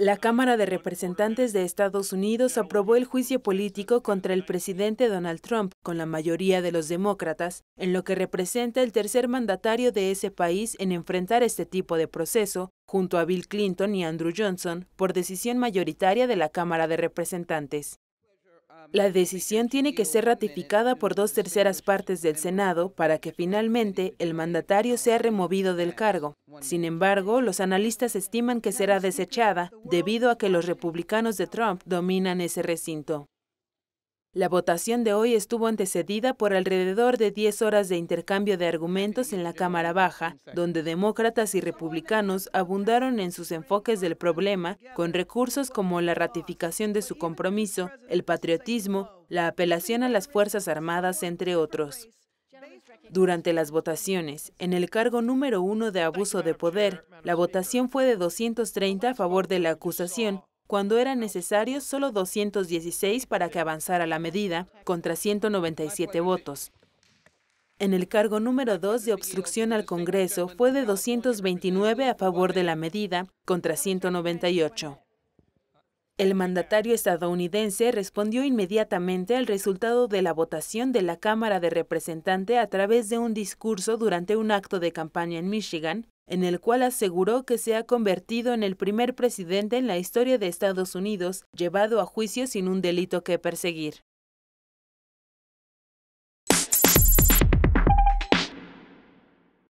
La Cámara de Representantes de Estados Unidos aprobó el juicio político contra el presidente Donald Trump con la mayoría de los demócratas, en lo que representa el tercer mandatario de ese país en enfrentar este tipo de proceso, junto a Bill Clinton y Andrew Johnson, por decisión mayoritaria de la Cámara de Representantes. La decisión tiene que ser ratificada por dos terceras partes del Senado para que finalmente el mandatario sea removido del cargo. Sin embargo, los analistas estiman que será desechada debido a que los republicanos de Trump dominan ese recinto. La votación de hoy estuvo antecedida por alrededor de 10 horas de intercambio de argumentos en la Cámara Baja, donde demócratas y republicanos abundaron en sus enfoques del problema con recursos como la ratificación de su compromiso, el patriotismo, la apelación a las Fuerzas Armadas, entre otros. Durante las votaciones, en el cargo número uno de abuso de poder, la votación fue de 230 a favor de la acusación cuando eran necesarios solo 216 para que avanzara la medida, contra 197 votos. En el cargo número 2 de obstrucción al Congreso fue de 229 a favor de la medida, contra 198. El mandatario estadounidense respondió inmediatamente al resultado de la votación de la Cámara de Representantes a través de un discurso durante un acto de campaña en Michigan, en el cual aseguró que se ha convertido en el primer presidente en la historia de Estados Unidos llevado a juicio sin un delito que perseguir.